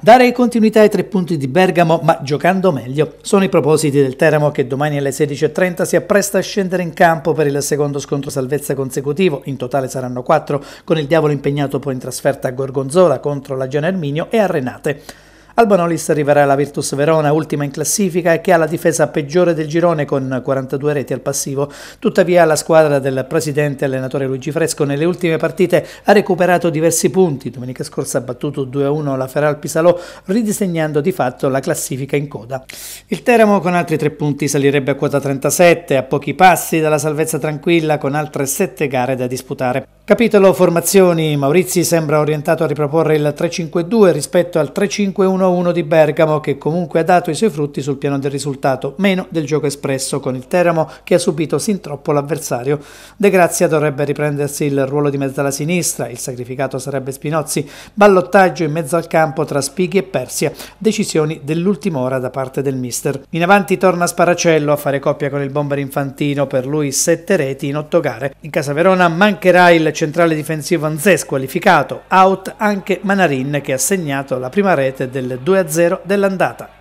Dare continuità ai tre punti di Bergamo, ma giocando meglio, sono i propositi del Teramo che domani alle 16.30 si appresta a scendere in campo per il secondo scontro salvezza consecutivo, in totale saranno quattro, con il diavolo impegnato poi in trasferta a Gorgonzola contro la Gian Erminio e a Renate. Albanolis arriverà alla Virtus Verona, ultima in classifica e che ha la difesa peggiore del girone con 42 reti al passivo. Tuttavia la squadra del presidente allenatore Luigi Fresco nelle ultime partite ha recuperato diversi punti. Domenica scorsa ha battuto 2-1 la Feral Pisalò, ridisegnando di fatto la classifica in coda. Il Teramo con altri tre punti salirebbe a quota 37, a pochi passi dalla salvezza tranquilla con altre sette gare da disputare. Capitolo formazioni. Maurizi sembra orientato a riproporre il 3-5-2 rispetto al 3-5-1-1 di Bergamo che comunque ha dato i suoi frutti sul piano del risultato, meno del gioco espresso con il Teramo che ha subito sin troppo l'avversario. De Grazia dovrebbe riprendersi il ruolo di mezzo alla sinistra, il sacrificato sarebbe Spinozzi, ballottaggio in mezzo al campo tra Spighi e Persia, decisioni dell'ultima ora da parte del mister. In avanti torna Sparacello a fare coppia con il bomber infantino, per lui 7 reti in 8 gare. In casa Verona mancherà il centrale difensivo Anzè squalificato, out anche Manarin che ha segnato la prima rete del 2-0 dell'andata.